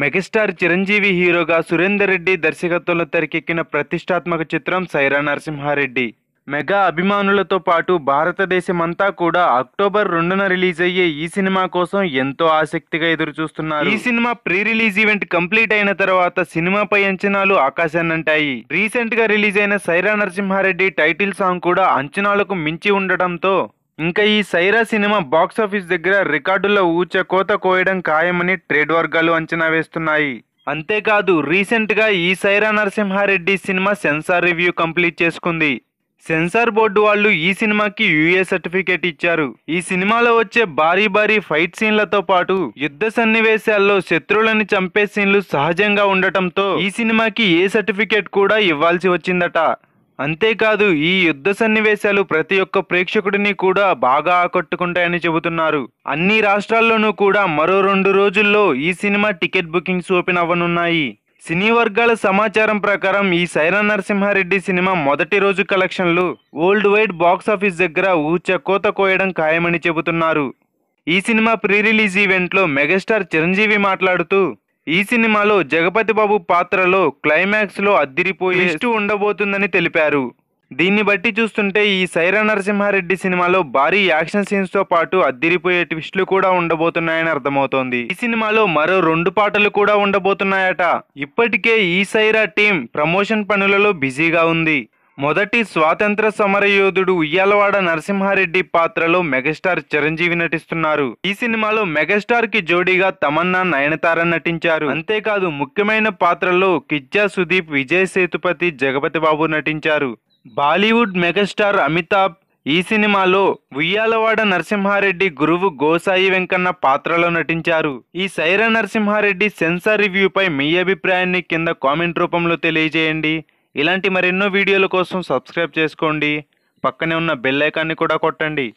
megastar Chiranjeevi హీరోగా సురేందర్ రెడ్డి దర్శకత్వంలో తెరకెక్కిన ప్రతిష్టాత్మక చిత్రం సైరా నరసింహారెడ్డి మెగా అభిమానులతో పాటు భారతదేశమంతా కూడా అక్టోబర్ రెండున రిలీజ్ అయ్యే ఈ సినిమా కోసం ఎంతో ఆసక్తిగా చూస్తున్నారు ఈ cinema pre release event complete అయిన తర్వాత సినిమాపై అంచనాలు ఆకాశాన్నంటాయి రీసెంట్ గా రిలీజ్ అయిన సైరా నరసింహారెడ్డి టైటిల్ సాంగ్ కూడా అంచనాలకు మించి ఉండటంతో ఇంకా ఈ సైరా సినిమా బాక్సాఫీస్ దగ్గర రికార్డుల్లో ఊచ కోత కోయడం ఖాయమని ట్రేడ్ వర్గాలు అంచనా వేస్తున్నాయి అంతేకాదు రీసెంట్గా ఈ Sye Raa Narasimha Reddy cinema censor review complete చేసుకుంది సెన్సార్ బోర్డు వాళ్ళు ఈ సినిమాకి యుఏ సర్టిఫికేట్ ఇచ్చారు ఈ సినిమాలో వచ్చే భారీ భారీ ఫైట్ సీన్లతో పాటు యుద్ధ సన్నివేశాల్లో శత్రువులను చంపే సీన్లు సహజంగా ఉండటంతో ఈ సినిమాకి ఏ సర్టిఫికేట్ కూడా ఇవ్వాల్సి వచ్చిందట అంతేకాదు ఈ యుద్ధ సన్నివేశాలు ప్రతి ఒక్క ప్రేక్షకుడిని కూడా బాగా ఆకట్టుకుంటాయని చెబుతున్నారు అన్ని రాష్ట్రాల్లోనూ కూడా మరో రెండు రోజుల్లో ఈ సినిమా టికెట్ బుకింగ్స్ ఓపెన్ అవ్వనున్నాయి సినీ వర్గాల సమాచారం ప్రకారం ఈ సైరా నరసింహారెడ్డి సినిమా మొదటి రోజు కలెక్షన్లు వరల్డ్ వైడ్ బాక్సాఫీస్ దగ్గర ఊచ కోత కోయడం ఖాయమని చెబుతున్నారు ఈ సినిమా ప్రీ రిలీజ్ ఈవెంట్లో మెగాస్టార్ చిరంజీవి మాట్లాడుతూ ఈ సినిమాలో జగపతి బాబు పాత్రలో క్లైమాక్స్లో అద్దిరిపోయి ఉండబోతుందని తెలిపారు దీన్ని బట్టి చూస్తుంటే ఈ సైరా నరసింహారెడ్డి సినిమాలో భారీ యాక్షన్ సీన్స్ తో పాటు అద్దిరిపోయే ట్విస్టులు కూడా ఉండబోతున్నాయని అర్థమవుతోంది ఈ సినిమాలో మరో రెండు పాటలు కూడా ఉండబోతున్నాయట ఇప్పటికే ఈ సైరా టీం ప్రమోషన్ పనులలో బిజీగా ఉంది మొదటి స్వాతంత్ర సమరయోధుడు ఉయ్యాలవాడ నరసింహారెడ్డి పాత్రలో మెగాస్టార్ చిరంజీవి నటిస్తున్నారు ఈ సినిమాలో మెగాస్టార్ కి జోడీగా తమన్నా నయనతార నటించారు అంతేకాదు ముఖ్యమైన పాత్రలో కిజ్జా సుదీప్ విజయ్ సేతుపతి జగపతి బాబు నటించారు బాలీవుడ్ మెగాస్టార్ అమితాబ్ ఈ సినిమాలో ఉయ్యాలవాడ నరసింహారెడ్డి గురువు గోసాయి వెంకన్న పాత్రలో నటించారు ఈ సైర నరసింహారెడ్డి సెన్సార్ రివ్యూపై మీ అభిప్రాయాన్ని కింద కామెంట్ రూపంలో తెలియజేయండి ఇలాంటి మరెన్నో వీడియోల కోసం సబ్స్క్రైబ్ చేసుకోండి పక్కనే ఉన్న బెల్ ఐకాన్ని కూడా కొట్టండి